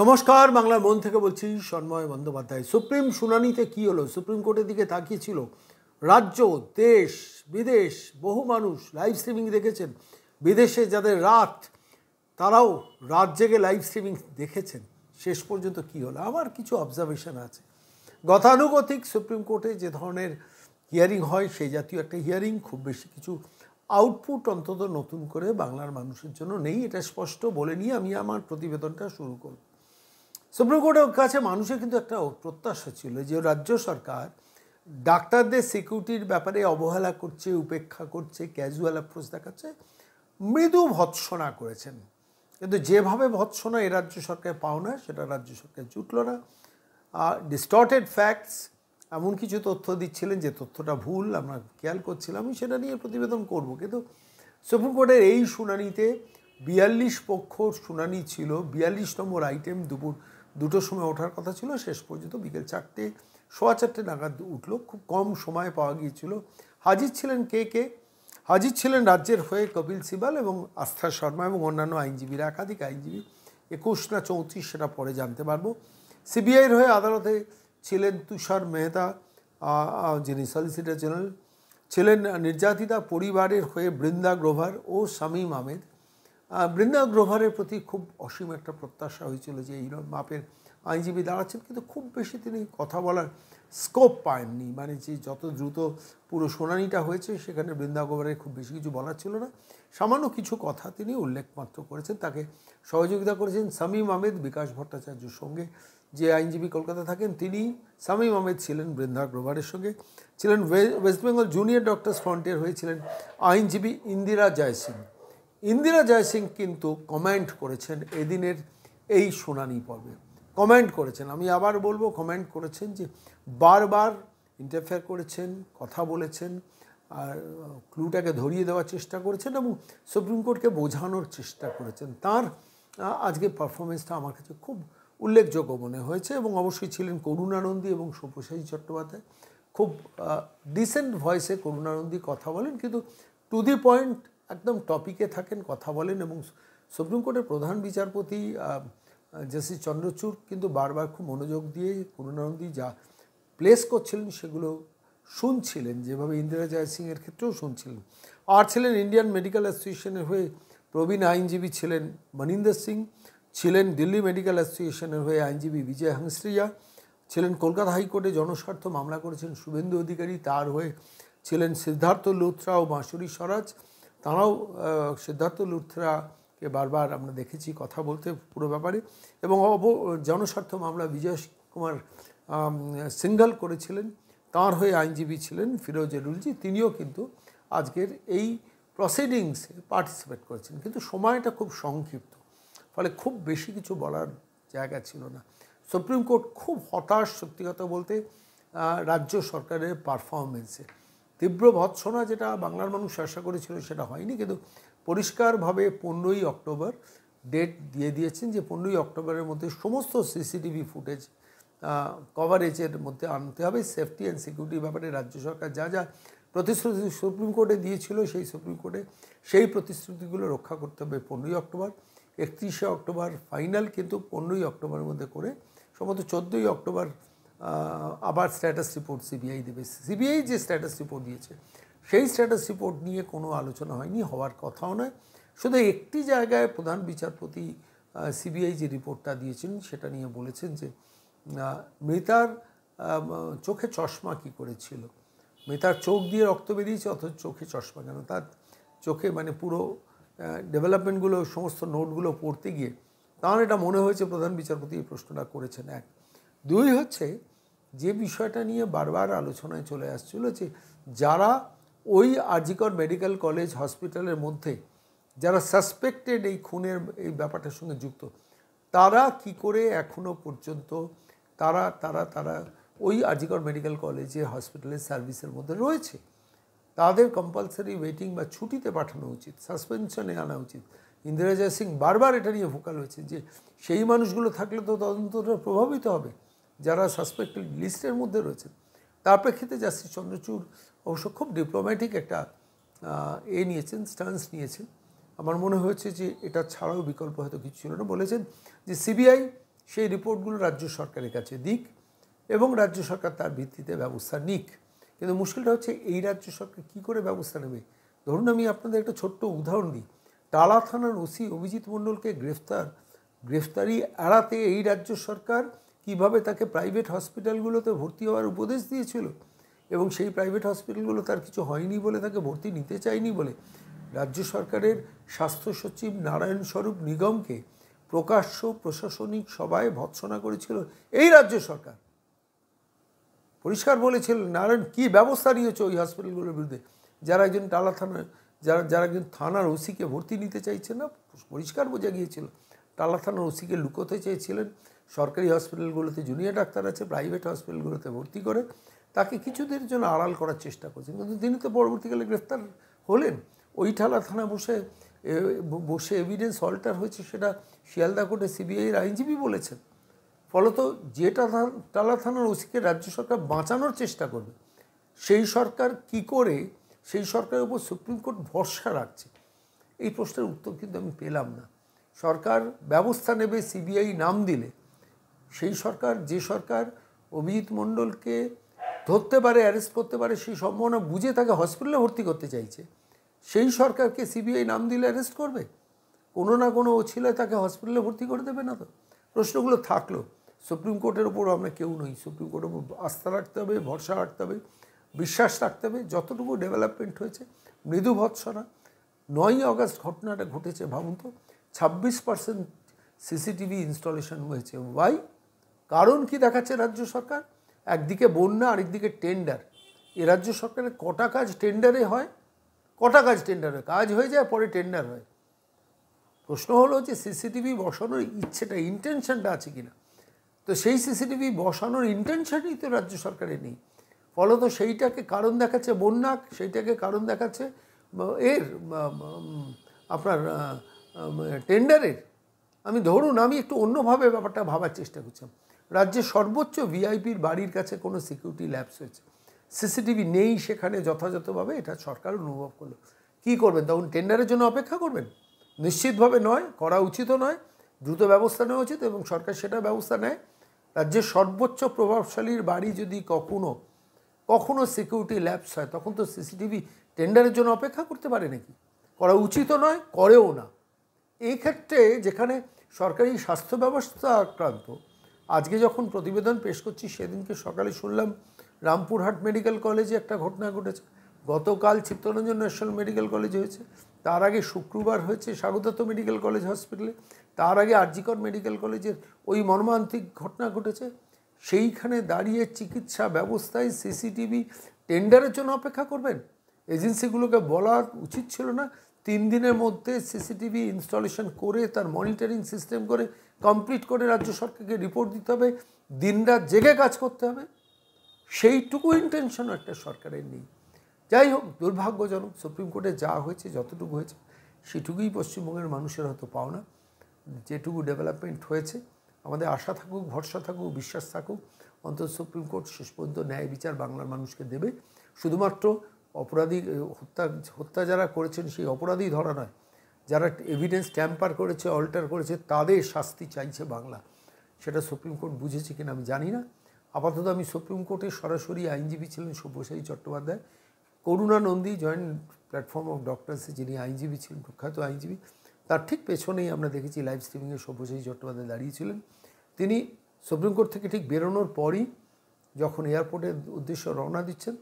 নমস্কার বাংলার মন থেকে বলছি সন্ময় বন্দ্যোপাধ্যায় সুপ্রিম শুনানিতে কি হলো সুপ্রিম কোর্টের দিকে তাকিয়েছিল রাজ্য দেশ বিদেশ বহু মানুষ লাইভ স্ট্রিমিং দেখেছেন বিদেশে যাদের রাত তারাও রাত জেগে লাইভ স্ট্রিমিং দেখেছেন শেষ পর্যন্ত কি হলো আমার কিছু অবজারভেশন আছে গতানুগতিক সুপ্রিম কোর্টে যে ধরনের হিয়ারিং হয় সেই জাতীয় একটা হিয়ারিং খুব বেশি কিছু আউটপুট অন্তত নতুন করে বাংলার মানুষের জন্য নেই এটা স্পষ্ট বলে নিয়ে আমি আমার প্রতিবেদনটা শুরু করব সুপ্রিম কোর্টের কাছে মানুষের কিন্তু একটা প্রত্যাশা ছিল যে রাজ্য সরকার ডাক্তারদের সিকিউরিটির ব্যাপারে অবহেলা করছে উপেক্ষা করছে ক্যাজুয়াল অ্যাপ্রোচ দেখাচ্ছে মৃদু ভৎসনা করেছেন কিন্তু যেভাবে ভৎসনা এ রাজ্য সরকার পাও না সেটা রাজ্য সরকার জুটল না ডিস্টর্টেড ফ্যাক্টস এমন কিছু তথ্য দিচ্ছিলেন যে তথ্যটা ভুল আমরা খেয়াল করছিলাম আমি সেটা নিয়ে প্রতিবেদন করব কিন্তু সুপ্রিম কোর্টের এই শুনানিতে বিয়াল্লিশ পক্ষ শুনানি ছিল বিয়াল্লিশ নম্বর আইটেম দুপুর দুটোর সময় ওঠার কথা ছিল শেষ পর্যন্ত বিকেল চারটে সোয়া চারটে নাগাদ উঠলো খুব কম সময় পাওয়া গিয়েছিল হাজির ছিলেন কে কে হাজির ছিলেন রাজ্যের হয়ে কপিল সিবাল এবং আস্থা শর্মা এবং অন্যান্য আইনজীবীরা একাধিক আইনজীবী একুশ না চৌত্রিশ সেটা পরে জানতে পারবো সিবিআইয়ের হয়ে আদালতে ছিলেন তুষার মেহতা যিনি সলিসিটর জেনারেল ছিলেন নির্যাতিতা পরিবারের হয়ে বৃন্দা গ্রোভার ও শামীম আহমেদ বৃন্দা গ্রোভারের প্রতি খুব অসীম একটা প্রত্যাশা হয়েছিল যে এই মাপের আইনজীবী দাঁড়াচ্ছেন কিন্তু খুব বেশি তিনি কথা বলার স্কোপ পাননি মানে যে যত দ্রুত পুরো শোনানিটা হয়েছে সেখানে বৃন্দা গ্রোভারের খুব বেশি কিছু বলার ছিল না সামান্য কিছু কথা তিনি উল্লেখমাত্র করেছেন তাকে সহযোগিতা করেছেন সামিম আহমেদ বিকাশ ভট্টাচার্যর সঙ্গে যে আইনজীবী কলকাতা থাকেন তিনি সামিম আহমেদ ছিলেন বৃন্দা গ্রোভারের সঙ্গে ছিলেন ওয়েস্ট বেঙ্গল জুনিয়র ডক্টর ফ্রন্টিয়ার হয়েছিলেন আইনজীবী ইন্দিরা জয়সিং ইন্দিরা জয়সিং কিন্তু কমেন্ট করেছেন এদিনের এই শুনানি পর্বে কমেন্ট করেছেন আমি আবার বলবো কমেন্ট করেছেন যে বারবার ইন্টারফেয়ার করেছেন কথা বলেছেন আর ক্লুটাকে ধরিয়ে দেওয়ার চেষ্টা করেছেন এবং সুপ্রিম কোর্টকে বোঝানোর চেষ্টা করেছেন তার আজকে পারফরমেন্সটা আমার কাছে খুব উল্লেখযোগ্য মনে হয়েছে এবং অবশ্যই ছিলেন করুণানন্দী এবং সব্যসাচী চট্টোপাধ্যায় খুব ডিসেন্ট ভয়েসে করুণানন্দী কথা বলেন কিন্তু টু দি পয়েন্ট একদম টপিকে থাকেন কথা বলেন এবং সুপ্রিম কোর্টের প্রধান বিচারপতি জাস্টিস চন্দ্রচূড় কিন্তু বারবার খুব মনোযোগ দিয়ে করুণানন্দী যা প্লেস করছিলেন সেগুলো শুনছিলেন যেভাবে ইন্দিরা এর ক্ষেত্রেও শুনছিলেন আর ছিলেন ইন্ডিয়ান মেডিকেল অ্যাসোসিয়েশনের হয়ে প্রবীণ আইনজীবী ছিলেন মনিন্দর সিং ছিলেন দিল্লি মেডিকেল অ্যাসোসিয়েশনের হয়ে আইনজীবী বিজয় হাংসরিয়া ছিলেন কলকাতা হাইকোর্টে জনস্বার্থ মামলা করেছেন শুভেন্দু অধিকারী তার হয়ে ছিলেন সিদ্ধার্থ লুথরা ও বাঁশুরী স্বরাজ তারাও সিদ্ধার্থ লুথরাকে বারবার আমরা দেখেছি কথা বলতে পুরো ব্যাপারে এবং অব জনস্বার্থ মামলা বিজয় কুমার সিঙ্গল করেছিলেন তাঁর হয়ে আইনজীবী ছিলেন ফিরোজ এরুলজি তিনিও কিন্তু আজকের এই প্রসিডিংসে পার্টিসিপেট করেছেন কিন্তু সময়টা খুব সংক্ষিপ্ত ফলে খুব বেশি কিছু বলার জায়গা ছিল না সুপ্রিম কোর্ট খুব হতাশ সত্যি কথা বলতে রাজ্য সরকারের পারফরমেন্সে তীব্র ভৎসনা যেটা বাংলার মানুষ আশা করেছিল সেটা হয়নি কিন্তু পরিষ্কারভাবে পনেরোই অক্টোবর ডেট দিয়ে দিয়েছেন যে পনেরোই অক্টোবরের মধ্যে সমস্ত সিসিটিভি ফুটেজ কভারেজের মধ্যে আনতে হবে সেফটি অ্যান্ড সিকিউরিটি ব্যাপারে রাজ্য সরকার যা যা প্রতিশ্রুতি সুপ্রিম কোর্টে দিয়েছিল সেই সুপ্রিম কোর্টে সেই প্রতিশ্রুতিগুলো রক্ষা করতে হবে পনেরোই অক্টোবর একত্রিশে অক্টোবর ফাইনাল কিন্তু পনেরোই অক্টোবরের মধ্যে করে সম্ভবত চোদ্দোই অক্টোবর আবার স্ট্যাটাস রিপোর্ট সিবিআই দেবে সিবিআই যে স্ট্যাটাস রিপোর্ট দিয়েছে সেই স্ট্যাটাস রিপোর্ট নিয়ে কোনো আলোচনা হয়নি হওয়ার কথাও নয় শুধু একটি জায়গায় প্রধান বিচারপতি সিবিআই যে রিপোর্টটা দিয়েছেন সেটা নিয়ে বলেছেন যে মৃতার চোখে চশমা কি করেছিল মৃতার চোখ দিয়ে রক্ত বেরিয়েছে অথচ চোখে চশমা কেন তার চোখে মানে পুরো ডেভেলপমেন্টগুলো সমস্ত নোটগুলো পড়তে গিয়ে তাহলে এটা মনে হয়েছে প্রধান বিচারপতি এই প্রশ্নটা করেছেন এক দুই হচ্ছে যে বিষয়টা নিয়ে বারবার আলোচনায় চলে আসছিল যে যারা ওই আরজিকর মেডিকেল কলেজ হসপিটালের মধ্যে যারা সাসপেক্টেড এই খুনের এই ব্যাপারটার সঙ্গে যুক্ত তারা কি করে এখনও পর্যন্ত তারা তারা তারা ওই আরজিকর মেডিকেল কলেজে হসপিটালের সার্ভিসের মধ্যে রয়েছে তাদের কম্পালসারি ওয়েটিং বা ছুটিতে পাঠানো উচিত সাসপেনশনে আনা উচিত ইন্দিরাজয় সিং বারবার এটা নিয়ে ভোকাল হয়েছে যে সেই মানুষগুলো থাকলে তো তদন্তটা প্রভাবিত হবে যারা সাসপেক্টেড লিস্টের মধ্যে রয়েছে তার প্রেক্ষিতে জাস্টিস চন্দ্রচূড় অবশ্য খুব ডিপ্লোম্যাটিক একটা এ নিয়েছেন স্টান্স নিয়েছেন আমার মনে হয়েছে যে এটা ছাড়াও বিকল্প হয়তো কিছু ছিল না বলেছেন যে সিবিআই সেই রিপোর্টগুলো রাজ্য সরকারের কাছে দিক এবং রাজ্য সরকার তার ভিত্তিতে ব্যবস্থা নিক কিন্তু মুশকিলটা হচ্ছে এই রাজ্য সরকার কি করে ব্যবস্থা নেবে ধরুন আমি আপনাদের একটা ছোট্ট উদাহরণ দিই টালা থানার ওসি অভিজিৎ মণ্ডলকে গ্রেফতার গ্রেফতারি এড়াতে এই রাজ্য সরকার কিভাবে তাকে প্রাইভেট হসপিটালগুলোতে ভর্তি হওয়ার উপদেশ দিয়েছিল এবং সেই প্রাইভেট হসপিটালগুলো তার কিছু হয়নি বলে তাকে ভর্তি নিতে চায়নি বলে রাজ্য সরকারের স্বাস্থ্য সচিব নারায়ণ স্বরূপ নিগমকে প্রকাশ্য প্রশাসনিক সভায় ভৎসনা করেছিল এই রাজ্য সরকার পরিষ্কার বলেছিল নারায়ণ কি ব্যবস্থা নিয়েছে ওই হসপিটালগুলোর বিরুদ্ধে যারা একজন টালা থানা যারা যারা একজন থানার ওসিকে ভর্তি নিতে চাইছে না পরিষ্কার বোঝা গিয়েছিল টালা থানার ওসিকে লুকোতে চেয়েছিলেন সরকারি হসপিটালগুলোতে জুনিয়র ডাক্তার আছে প্রাইভেট হসপিটালগুলোতে ভর্তি করে তাকে কিছুদের জন্য আড়াল করার চেষ্টা করছেন কিন্তু তিনি তো পরবর্তীকালে গ্রেফতার হলেন ওই ঠালা থানা বসে বসে এভিডেন্স অল্টার হয়েছে সেটা শিয়ালদা কোর্টে সিবিআইয়ের আইনজীবী বলেছেন ফলত যেটা টালা থানার ওসিকে রাজ্য সরকার বাঁচানোর চেষ্টা করবে সেই সরকার কি করে সেই সরকারের উপর সুপ্রিম কোর্ট ভরসা রাখছে এই প্রশ্নের উত্তর কিন্তু আমি পেলাম না সরকার ব্যবস্থা নেবে সিবিআই নাম দিলে সেই সরকার যে সরকার অভিজিৎ মণ্ডলকে ধরতে পারে অ্যারেস্ট করতে পারে সেই সম্ভাবনা বুঝে তাকে হসপিটালে ভর্তি করতে চাইছে সেই সরকারকে সিবিআই নাম দিলে অ্যারেস্ট করবে কোনো না কোনো ওছিলে তাকে হসপিটালে ভর্তি করে দেবে না তো প্রশ্নগুলো থাকলো সুপ্রিম কোর্টের ওপর আমরা কেউ নই সুপ্রিম কোর্টের ওপর আস্থা রাখতে হবে ভরসা রাখতে হবে বিশ্বাস রাখতে হবে যতটুকু ডেভেলপমেন্ট হয়েছে মৃদু ভৎসনা নয়ই অগাস্ট ঘটনাটা ঘটেছে ভাবুন তো ছাব্বিশ পার্সেন্ট সিসিটিভি ইনস্টলেশন হয়েছে ওয়াই কারণ কি দেখাচ্ছে রাজ্য সরকার একদিকে বন্যা আরেকদিকে টেন্ডার এ রাজ্য সরকারের কটা কাজ টেন্ডারে হয় কটা কাজ টেন্ডার হয় কাজ হয়ে যায় পরে টেন্ডার হয় প্রশ্ন হলো যে সিসিটিভি বসানোর ইচ্ছেটা ইন্টেনশনটা আছে কিনা তো সেই সিসিটিভি বসানোর ইন্টেনশনই তো রাজ্য সরকারের নেই ফলত সেইটাকে কারণ দেখাচ্ছে বন্যা সেইটাকে কারণ দেখাচ্ছে এর আপনার টেন্ডারের আমি ধরুন আমি একটু অন্যভাবে ব্যাপারটা ভাবার চেষ্টা করছিলাম রাজ্যে সর্বোচ্চ ভিআইপির বাড়ির কাছে কোনো সিকিউরিটি ল্যাবস হয়েছে সিসিটিভি নেই সেখানে যথাযথভাবে এটা সরকার অনুভব করলো কী করবেন তখন টেন্ডারের জন্য অপেক্ষা করবেন নিশ্চিতভাবে নয় করা উচিতও নয় দ্রুত ব্যবস্থা নেওয়া উচিত এবং সরকার সেটা ব্যবস্থা নেয় রাজ্যের সর্বোচ্চ প্রভাবশালীর বাড়ি যদি কখনো কখনো সিকিউরিটি ল্যাপস হয় তখন তো সিসিটিভি টেন্ডারের জন্য অপেক্ষা করতে পারে নাকি করা উচিতও নয় করেও না এই ক্ষেত্রে যেখানে সরকারি স্বাস্থ্য ব্যবস্থা আক্রান্ত আজকে যখন প্রতিবেদন পেশ করছি সেদিনকে সকালে শুনলাম রামপুরহাট মেডিকেল কলেজে একটা ঘটনা ঘটেছে গতকাল চিত্তরঞ্জন ন্যাশনাল মেডিকেল কলেজ হয়েছে তার আগে শুক্রবার হয়েছে স্বাগতত মেডিকেল কলেজ হসপিটালে তার আগে আরজিকর মেডিকেল কলেজের ওই মর্মান্তিক ঘটনা ঘটেছে সেইখানে দাঁড়িয়ে চিকিৎসা ব্যবস্থায় সিসিটিভি টেন্ডারের জন্য অপেক্ষা করবেন এজেন্সিগুলোকে বলা উচিত ছিল না তিন দিনের মধ্যে সিসিটিভি ইনস্টলেশন করে তার মনিটরিং সিস্টেম করে কমপ্লিট করে রাজ্য সরকারকে রিপোর্ট দিতে হবে দিনরাত জেগে কাজ করতে হবে সেইটুকু ইন্টেনশন একটা সরকারের নেই যাই হোক দুর্ভাগ্যজনক সুপ্রিম কোর্টে যা হয়েছে যতটুকু হয়েছে সেটুকুই পশ্চিমবঙ্গের মানুষের হয়তো পাওনা যেটুকু ডেভেলপমেন্ট হয়েছে আমাদের আশা থাকুক ভরসা থাকুক বিশ্বাস থাকুক অন্তত সুপ্রিম কোর্ট শেষ পর্যন্ত ন্যায় বিচার বাংলার মানুষকে দেবে শুধুমাত্র অপরাধী হত্যা হত্যা যারা করেছেন সেই অপরাধী ধরা নয় যারা এভিডেন্স ট্যাম্পার করেছে অল্টার করেছে তাদের শাস্তি চাইছে বাংলা সেটা সুপ্রিম কোর্ট বুঝেছে কিনা আমি জানি না আপাতত আমি সুপ্রিম কোর্টে সরাসরি আইনজীবী ছিলেন Sabyasachi Chattopadhyay Karuna Nandy joint platform of ডক্টরসে যিনি আইনজীবী ছিলেন প্রখ্যাত আইনজীবী তার ঠিক পেছনেই আমরা দেখেছি লাইভ স্ট্রিমিংয়ে সব্যসায়ী চট্টোপাধ্যায় দাঁড়িয়েছিলেন তিনি সুপ্রিম কোর্ট থেকে ঠিক বেরোনোর পরই যখন এয়ারপোর্টের উদ্দেশ্য রওনা দিচ্ছেন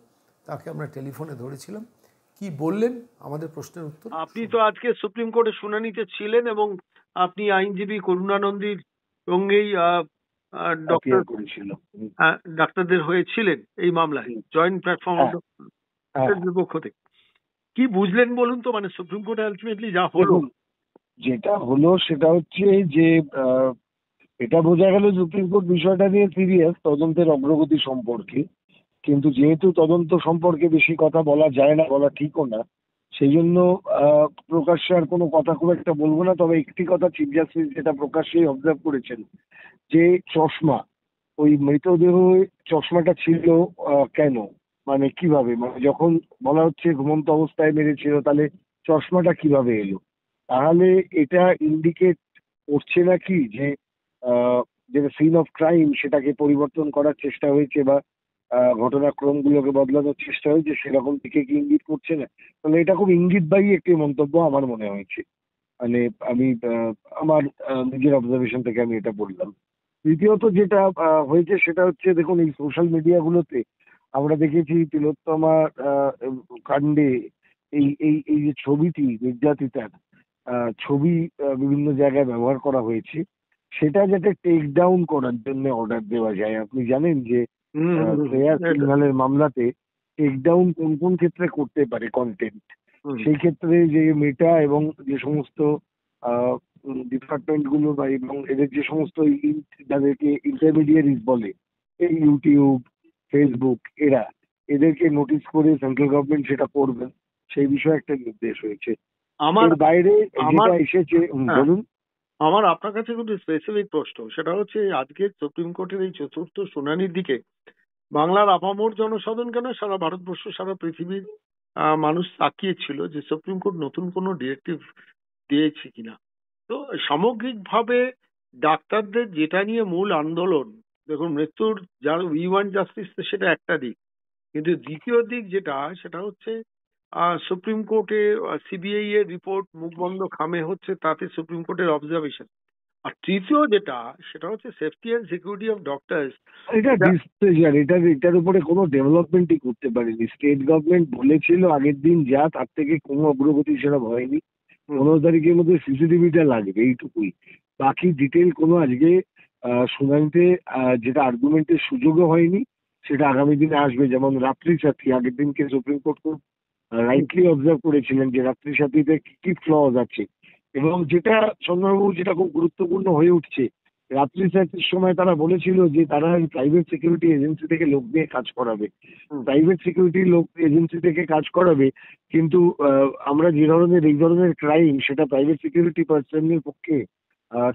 তাকে আমরা টেলিফোনে ধরেছিলাম কি বললেন আমাদের প্রশ্নের উত্তর আপনি তো আজকে সুপ্রিম কোর্টে শুনানিতে ছিলেন এবং আপনি আইনজীবী করুণানন্দীর সঙ্গেই ডক্টর ডাক্তারদের হয়েছিলেন এই মামলায় জয়েন্ট প্ল্যাটফর্ম পক্ষ থেকে কি বুঝলেন বলুন তো মানে সুপ্রিম কোর্টে আলটিমেটলি যা হলো যেটা হলো সেটা হচ্ছে যে এটা বোঝা গেল সুপ্রিম কোর্ট বিষয়টা নিয়ে সিরিয়াস তদন্তের অগ্রগতি সম্পর্কে কিন্তু যেহেতু তদন্ত সম্পর্কে বেশি কথা বলা যায় না বলা ঠিকও না সেই জন্য প্রকাশ্যে আর কোনো কথা খুব একটা বলবো না তবে একটি কথা চিফ জাস্টিস যেটা প্রকাশ্যেই অবজার্ভ করেছেন যে চশমা ওই মৃতদেহ চশমাটা ছিল কেন মানে কিভাবে মানে যখন বলা হচ্ছে ঘুমন্ত অবস্থায় মেরেছিল তাহলে চশমাটা কিভাবে এলো তাহলে এটা ইন্ডিকেট করছে নাকি যে যেটা সিন অফ ক্রাইম সেটাকে পরিবর্তন করার চেষ্টা হয়েছে বা ঘটনাক্রমগুলোকে বদলানোর চেষ্টা হয়েছে সেরকম দিকে কি ইঙ্গিত করছে না তাহলে এটা খুব ইঙ্গিত ইঙ্গিতবাহী একটি মন্তব্য আমার মনে হয়েছে মানে আমি আমার নিজের অবজারভেশন থেকে আমি এটা বললাম দ্বিতীয়ত যেটা হয়েছে সেটা হচ্ছে দেখুন এই সোশ্যাল মিডিয়াগুলোতে আমরা দেখেছি তিলোত্তমা কাণ্ডে এই এই এই যে ছবিটি নির্যাতিতার ছবি বিভিন্ন জায়গায় ব্যবহার করা হয়েছে সেটা যাতে টেক ডাউন করার জন্য অর্ডার দেওয়া যায় আপনি জানেন যে শ্রেয়া সিনহালের মামলাতে টেকডাউন কোন কোন ক্ষেত্রে করতে পারে কন্টেন্ট সেই ক্ষেত্রে যে মেটা এবং যে সমস্ত ডিপার্টমেন্ট গুলো বা এবং এদের যে সমস্ত যাদেরকে ইন্টারমিডিয়ারিজ বলে এই ইউটিউব ফেসবুক এরা এদেরকে নোটিশ করে সেন্ট্রাল গভর্নমেন্ট সেটা করবেন সেই বিষয়ে একটা নির্দেশ হয়েছে আমার বাইরে আমার এসেছে হ্যাঁ। বলুন আমার আপনার কাছে কিন্তু স্পেসিফিক প্রশ্ন সেটা হচ্ছে আজকের সুপ্রিম কোর্টের এই চতুর্থ শুনানির দিকে বাংলার আপামোর জনসাধারণ কেন সারা ভারতবর্ষ সারা পৃথিবীর মানুষ তাকিয়েছিল যে সুপ্রিম কোর্ট নতুন কোনো ডিরেক্টিভ দিয়েছে কিনা তো সামগ্রিকভাবে ডাক্তারদের যেটা নিয়ে মূল আন্দোলন দেখুন মৃত্যুর যার উই ওয়ান জাস্টিস সেটা একটা দিক কিন্তু দ্বিতীয় দিক যেটা সেটা হচ্ছে সুপ্রিম কোর্টে সিবিআই এর রিপোর্ট মুখবন্ধ খামে হচ্ছে তাতে সুপ্রিম কোর্টের অবজারভেশন আর তৃতীয় যেটা সেটা হচ্ছে safety and security of doctors এটা ডিসপ্লেজার এটা এটার উপরে কোনো ডেভেলপমেন্টই করতে পারেনি স্টেট গভর্নমেন্ট বলেছিল আগের দিন যা তার থেকে কোনো অগ্রগতি সেরকম হয়নি পনেরো তারিখের মধ্যে সিসিটিভিটা লাগবে এইটুকুই বাকি ডিটেল কোনো আজকে শুনানিতে যেটা আর্গুমেন্টের সুযোগও হয়নি সেটা আগামী দিনে আসবে যেমন রাত্রি সাথী আগের দিনকে সুপ্রিম কোর্ট খুব রাইটলি অবজার্ভ করেছিলেন যে রাত্রি সাথীতে কি কি ফ্লজ আছে এবং যেটা চন্দ্রবাবু যেটা খুব গুরুত্বপূর্ণ হয়ে উঠছে রাত্রি সাথীর সময় তারা বলেছিল যে তারা প্রাইভেট সিকিউরিটি এজেন্সি থেকে লোক দিয়ে কাজ করাবে প্রাইভেট সিকিউরিটি লোক এজেন্সি থেকে কাজ করাবে কিন্তু আমরা যে ধরনের এই ধরনের ক্রাইম সেটা প্রাইভেট সিকিউরিটি পার্সনের পক্ষে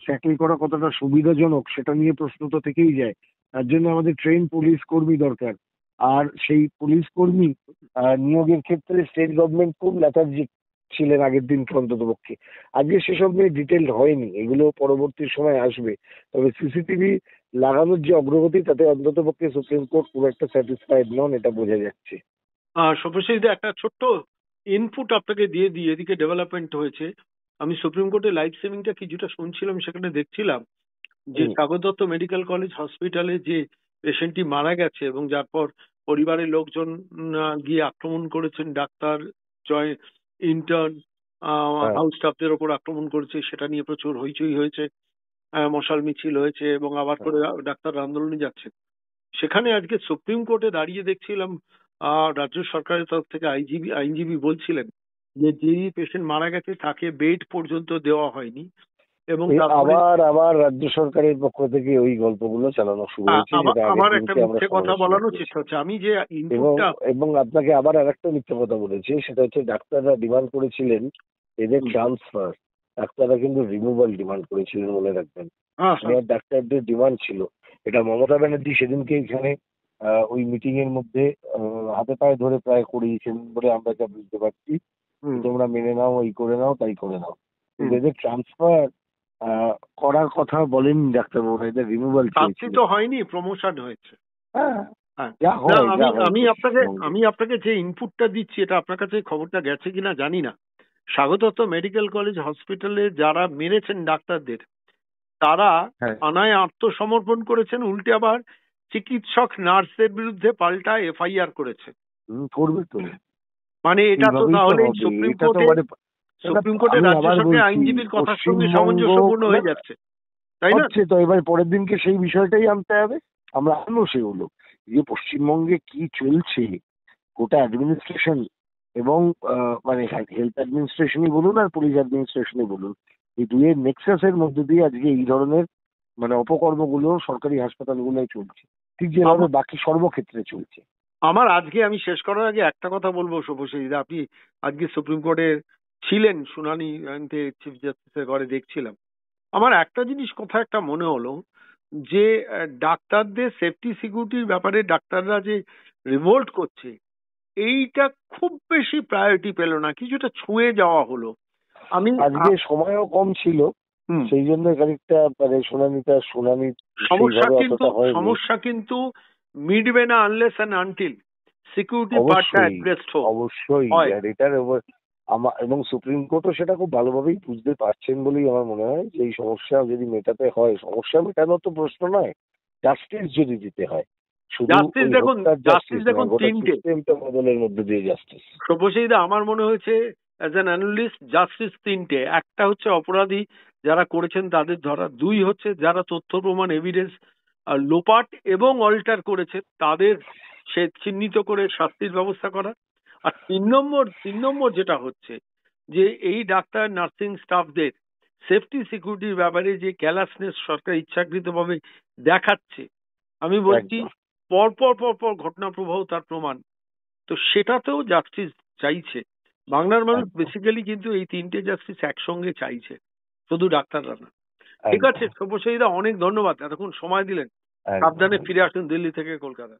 ট্যাকল করা কতটা সুবিধাজনক সেটা নিয়ে প্রশ্ন তো থেকেই যায় তার জন্য আমাদের ট্রেন পুলিশ কর্মী দরকার আর সেই পুলিশ কর্মী নিয়োগের ক্ষেত্রে স্টেট গভর্নমেন্ট খুব লেথার্জি ছিলেন আগের দিন অন্তত পক্ষে আজকে সেসব নিয়ে ডিটেলড হয়নি এগুলো পরবর্তী সময় আসবে তবে সিসিটিভি লাগানোর যে অগ্রগতি তাতে অন্তত পক্ষে সুপ্রিম কোর্ট খুব একটা স্যাটিসফাইড নন এটা বোঝা যাচ্ছে সব্যসাচীদা একটা ছোট্ট ইনপুট আপনাকে দিয়ে দিয়ে এদিকে ডেভেলপমেন্ট হয়েছে আমি সুপ্রিম কোর্টে লাইফ সেভিংটা কিছুটা শুনছিলাম সেখানে দেখছিলাম যে সাগর দত্ত মেডিকেল কলেজ হসপিটালে যে পেশেন্টটি মারা গেছে এবং যার পর পরিবারের লোকজন গিয়ে আক্রমণ করেছেন ডাক্তার জয় ইন্টার্ন হাউস স্টাফদের ওপর আক্রমণ করেছে সেটা নিয়ে প্রচুর হইচই হয়েছে মশাল মিছিল হয়েছে এবং আবার হ্যাঁ। করে ডাক্তার আন্দোলনে যাচ্ছে সেখানে আজকে সুপ্রিম কোর্টে দাঁড়িয়ে দেখছিলাম রাজ্য সরকারের তরফ থেকে আইনজীবী আইনজীবী বলছিলেন যে যেই পেশেন্ট মারা গেছে তাকে বেড পর্যন্ত দেওয়া হয়নি এবং আবার আবার রাজ্য সরকারের পক্ষ থেকে ওই গল্পগুলো চালানো শুরু হয়েছে আমার একটা মিথ্যে কথা বলানোর চেষ্টা হচ্ছে আমি যে এবং আপনাকে আবার আরেকটা মিথ্যে কথা বলেছি সেটা হচ্ছে ডাক্তাররা ডিমান্ড করেছিলেন এদের ট্রান্সফার ডাক্তাররা কিন্তু রিমুভাল ডিমান্ড করেছিলেন মনে রাখবেন আচ্ছা। মানে ডাক্তারদের ডিমান্ড ছিল এটা মমতা ব্যানার্জি সেদিনকে এখানে ওই মিটিং এর মধ্যে হাতে পায়ে ধরে প্রায় করিয়েছেন বলে আমরা যা বুঝতে পারছি তোমরা মেনে নাও ওই করে নাও তাই করে নাও এদের ট্রান্সফার করার কথা বলেন ডাক্তারবাবু এটা রিমুভাল শাস্তি তো হয়নি প্রমোশন হয়েছে হ্যাঁ, হ্যাঁ। আমি আপনাকে আমি আপনাকে যে ইনপুটটা দিচ্ছি এটা আপনার কাছে খবরটা গেছে কিনা জানি না স্বাগতত মেডিকেল কলেজ হসপিটালে যারা মেরেছেন ডাক্তারদের তারা থানায় হ্যাঁ। আত্মসমর্পণ করেছেন উল্টে আবার চিকিৎসক নার্সের বিরুদ্ধে পাল্টা এফআইআর করেছে করবে তো মানে এটা তো তাহলে সুপ্রিম কোর্টে মানে সুপ্রিম কোর্টের রাজ্য সরকারের আইনজীবীর কথার সঙ্গে সামঞ্জস্যপূর্ণ হয়ে যাচ্ছে তাই না হচ্ছে তো এবার পরের দিনকে সেই বিষয়টাই আনতে হবে আমরা আনবো সেগুলো যে পশ্চিমবঙ্গে কি চলছে গোটা অ্যাডমিনিস্ট্রেশন এবং মানে হেলথ অ্যাডমিনিস্ট্রেশনই বলুন আর পুলিশ অ্যাডমিনিস্ট্রেশনই বলুন এই দুয়ের নেক্সাসের মধ্যে দিয়ে আজকে এই ধরনের মানে অপকর্মগুলো সরকারি হাসপাতালগুলোয় চলছে ঠিক যেভাবে বাকি সর্বক্ষেত্রে চলছে আমার আজকে আমি শেষ করার আগে একটা কথা বলবো শুভশ্রীদা আপনি আজকে সুপ্রিম কোর্টের ছিলেন শুনানি আনতে চিফ জাস্টিসের ঘরে দেখছিলাম আমার একটা জিনিস কথা একটা মনে হলো যে ডাক্তারদের সেফটি সিকিউরিটির ব্যাপারে ডাক্তাররা যে রিভোল্ট করছে এইটা খুব বেশি প্রায়োরিটি পেল না কিছুটা ছুঁয়ে যাওয়া হলো আমি আজকে সময়ও কম ছিল সেই জন্য খানিকটা মানে শুনানিটা শুনানি সমস্যা কিন্তু সমস্যা কিন্তু মিটবে না আনলেস অ্যান্ড আনটিল সিকিউরিটি পার্টটা অ্যাড্রেসড হোক অবশ্যই আর এটার আমার এবং সুপ্রিম কোর্টও সেটা খুব ভালোভাবেই বুঝতে পারছেন বলেই আমার মনে হয় যে এই সমস্যা যদি মেটাতে হয় সমস্যা মেটানোর তো প্রশ্ন নয় জাস্টিস যদি দিতে হয় আমার মনে হয়েছে অ্যাজ অ্যান অ্যানালিস্ট জাস্টিস তিনটে একটা হচ্ছে অপরাধী যারা করেছেন তাদের ধরা দুই হচ্ছে যারা তথ্য প্রমাণ এভিডেন্স লোপাট এবং অল্টার করেছে তাদের সে চিহ্নিত করে শাস্তির ব্যবস্থা করা আর তিন নম্বর তিন নম্বর যেটা হচ্ছে যে এই ডাক্তার নার্সিং স্টাফদের সেফটি সিকিউরিটির ব্যাপারে যে ক্যালাসনেস সরকার ইচ্ছাকৃতভাবে দেখাচ্ছে আমি বলছি পরপর পরপর ঘটনা প্রবাহ তার প্রমাণ তো সেটাতেও জাস্টিস চাইছে বাংলার মানুষ বেসিক্যালি কিন্তু এই তিনটে জাস্টিস একসঙ্গে চাইছে শুধু ডাক্তাররা না ঠিক আছে সব্যসাচীদা অনেক ধন্যবাদ এতক্ষণ সময় দিলেন সাবধানে ফিরে আসুন দিল্লি থেকে কলকাতা